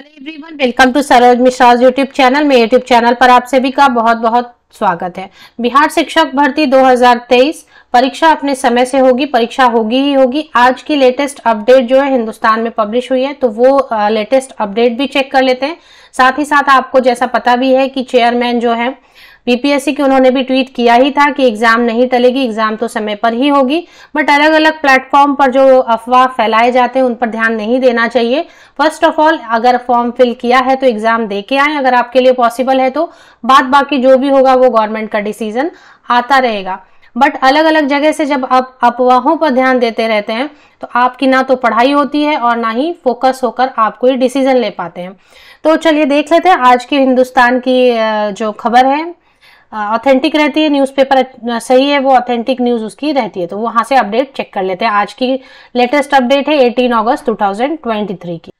hello everyone welcome to Saroj Mishra YouTube channel में YouTube channel पर आप सभी का बहुत बहुत स्वागत है बिहार शिक्षक भर्ती 2023 परीक्षा अपने समय से होगी परीक्षा होगी ही होगी आज की लेटेस्ट अपडेट जो है हिंदुस्तान में पब्लिश हुई है तो वो लेटेस्ट अपडेट भी चेक कर लेते हैं साथ ही साथ आपको जैसा पता भी है कि चेयरमैन जो है बीपीएससी की उन्होंने भी ट्वीट किया ही था कि एग्जाम नहीं टलेगी एग्जाम तो समय पर ही होगी बट अलग अलग प्लेटफॉर्म पर जो अफवाह फैलाए जाते हैं उन पर ध्यान नहीं देना चाहिए फर्स्ट ऑफ ऑल अगर फॉर्म फिल किया है तो एग्जाम दे के आए अगर आपके लिए पॉसिबल है तो बाद बाकी जो भी होगा वो गवर्नमेंट का डिसीजन आता रहेगा बट अलग अलग जगह से जब आप अफवाहों पर ध्यान देते रहते हैं तो आपकी ना तो पढ़ाई होती है और ना ही फोकस होकर आप कोई डिसीजन ले पाते हैं तो चलिए देख लेते हैं आज के हिंदुस्तान की जो खबर है ऑथेंटिक रहती है न्यूज़पेपर सही है वो ऑथेंटिक न्यूज़ उसकी रहती है तो वहाँ से अपडेट चेक कर लेते हैं आज की लेटेस्ट अपडेट है 18 अगस्त 2023 की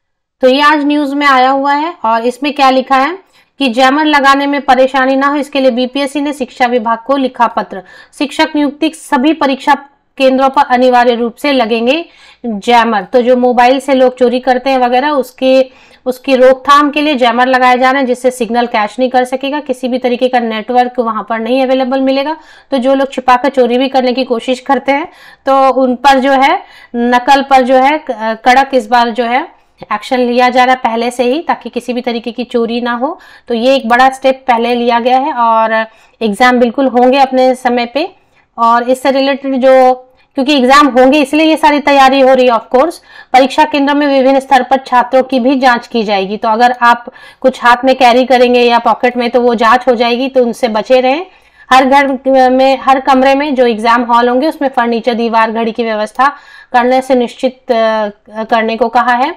तो ये आज न्यूज़ में आया हुआ है और इसमें क्या लिखा है कि जैमर लगाने में परेशानी ना हो इसके लिए बीपीएससी ने शिक्षा विभाग को लिखा पत्र शिक्षक नियुक्ति सभी परीक्षा केंद्रों पर अनिवार्य रूप से लगेंगे जैमर तो जो मोबाइल से लोग चोरी करते हैं वगैरह उसके उसकी रोकथाम के लिए जैमर लगाए जा रहे हैं जिससे सिग्नल कैच नहीं कर सकेगा किसी भी तरीके का नेटवर्क वहां पर नहीं अवेलेबल मिलेगा तो जो लोग छिपा कर चोरी भी करने की कोशिश करते हैं तो उन पर जो है नकल पर जो है कड़क इस बार जो है एक्शन लिया जा रहा है पहले से ही ताकि किसी भी तरीके की चोरी ना हो तो ये एक बड़ा स्टेप पहले लिया गया है और एग्ज़ाम बिल्कुल होंगे अपने समय पे और इससे रिलेटेड जो क्योंकि एग्जाम होंगे इसलिए ये सारी तैयारी हो रही है ऑफकोर्स परीक्षा केंद्र में विभिन्न स्तर पर छात्रों की भी जांच की जाएगी तो अगर आप कुछ हाथ में कैरी करेंगे या पॉकेट में तो वो जांच हो जाएगी तो उनसे बचे रहें हर घर में हर कमरे में जो एग्जाम हॉल होंगे उसमें फर्नीचर दीवार घड़ी की व्यवस्था करने से निश्चित करने को कहा है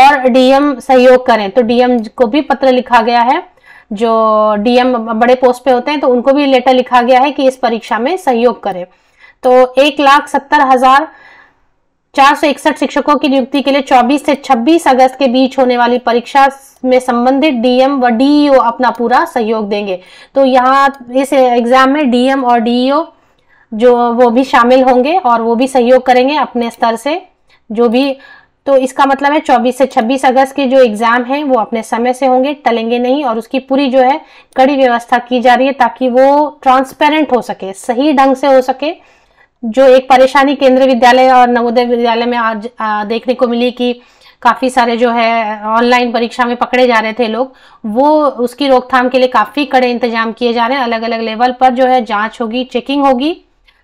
और डीएम सहयोग करें तो डीएम को भी पत्र लिखा गया है जो डीएम बड़े पोस्ट पे होते हैं तो उनको भी लेटर लिखा गया है कि इस परीक्षा में सहयोग करें तो एक लाख सत्तर हजार चार सौ इकसठ शिक्षकों की नियुक्ति के लिए 24 से 26 अगस्त के बीच होने वाली परीक्षा में संबंधित डीएम व डीईओ अपना पूरा सहयोग देंगे तो यहाँ इस एग्जाम में डीएम और डीईओ जो वो भी शामिल होंगे और वो भी सहयोग करेंगे अपने स्तर से जो भी तो इसका मतलब है 24 से 26 अगस्त के जो एग्ज़ाम हैं वो अपने समय से होंगे टलेंगे नहीं और उसकी पूरी जो है कड़ी व्यवस्था की जा रही है ताकि वो ट्रांसपेरेंट हो सके सही ढंग से हो सके जो एक परेशानी केंद्रीय विद्यालय और नवोदय विद्यालय में आज देखने को मिली कि काफ़ी सारे जो है ऑनलाइन परीक्षा में पकड़े जा रहे थे लोग वो उसकी रोकथाम के लिए काफ़ी कड़े इंतजाम किए जा रहे हैं अलग अलग लेवल पर जो है जांच होगी चेकिंग होगी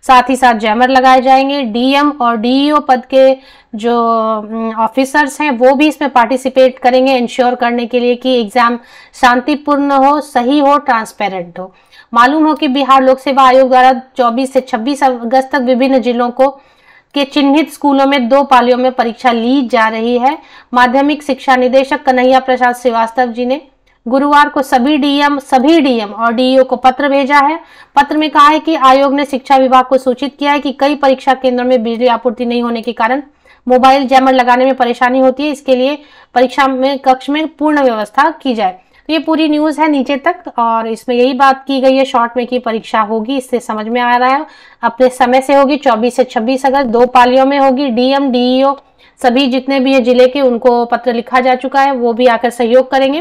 साथ ही साथ जैमर लगाए जाएंगे डीएम और डीईओ e पद के जो ऑफिसर्स हैं वो भी इसमें पार्टिसिपेट करेंगे इंश्योर करने के लिए कि एग्ज़ाम शांतिपूर्ण हो सही हो ट्रांसपेरेंट हो मालूम हो कि बिहार लोक सेवा आयोग द्वारा 24 से 26 अगस्त तक विभिन्न जिलों को के चिन्हित स्कूलों में दो पालियों में परीक्षा ली जा रही है माध्यमिक शिक्षा निदेशक कन्हैया प्रसाद श्रीवास्तव जी ने गुरुवार को सभी डीएम सभी डीएम और डीईओ को पत्र भेजा है पत्र में कहा है कि आयोग ने शिक्षा विभाग को सूचित किया है कि कई परीक्षा केंद्रों में बिजली आपूर्ति नहीं होने के कारण मोबाइल जैमर लगाने में परेशानी होती है इसके लिए परीक्षा में कक्ष में पूर्ण व्यवस्था की जाए तो ये पूरी न्यूज़ है नीचे तक और इसमें यही बात की गई है शॉर्ट में की परीक्षा होगी इससे समझ में आ रहा है अपने समय से होगी चौबीस से छब्बीस अगस्त दो पालियों में होगी डीएम डीईओ सभी जितने भी है जिले के उनको पत्र लिखा जा चुका है वो भी आकर सहयोग करेंगे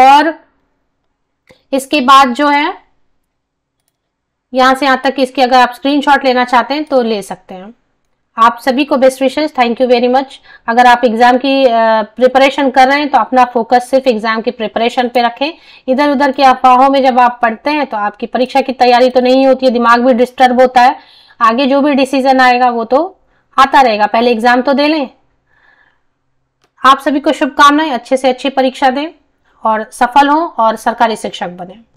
और इसके बाद जो है यहां से यहाँ तक इसके अगर आप स्क्रीनशॉट लेना चाहते हैं तो ले सकते हैं आप सभी को बेस्ट विशेष थैंक यू वेरी मच अगर आप एग्जाम की प्रिपरेशन कर रहे हैं तो अपना फोकस सिर्फ एग्जाम की प्रिपरेशन पे रखें इधर उधर की अफवाहों में जब आप पढ़ते हैं तो आपकी परीक्षा की तैयारी तो नहीं होती है दिमाग भी डिस्टर्ब होता है आगे जो भी डिसीजन आएगा वो तो आता रहेगा पहले एग्जाम तो दे लें आप सभी को शुभकामनाएं अच्छे से अच्छी परीक्षा दें और सफल हों और सरकारी शिक्षक बने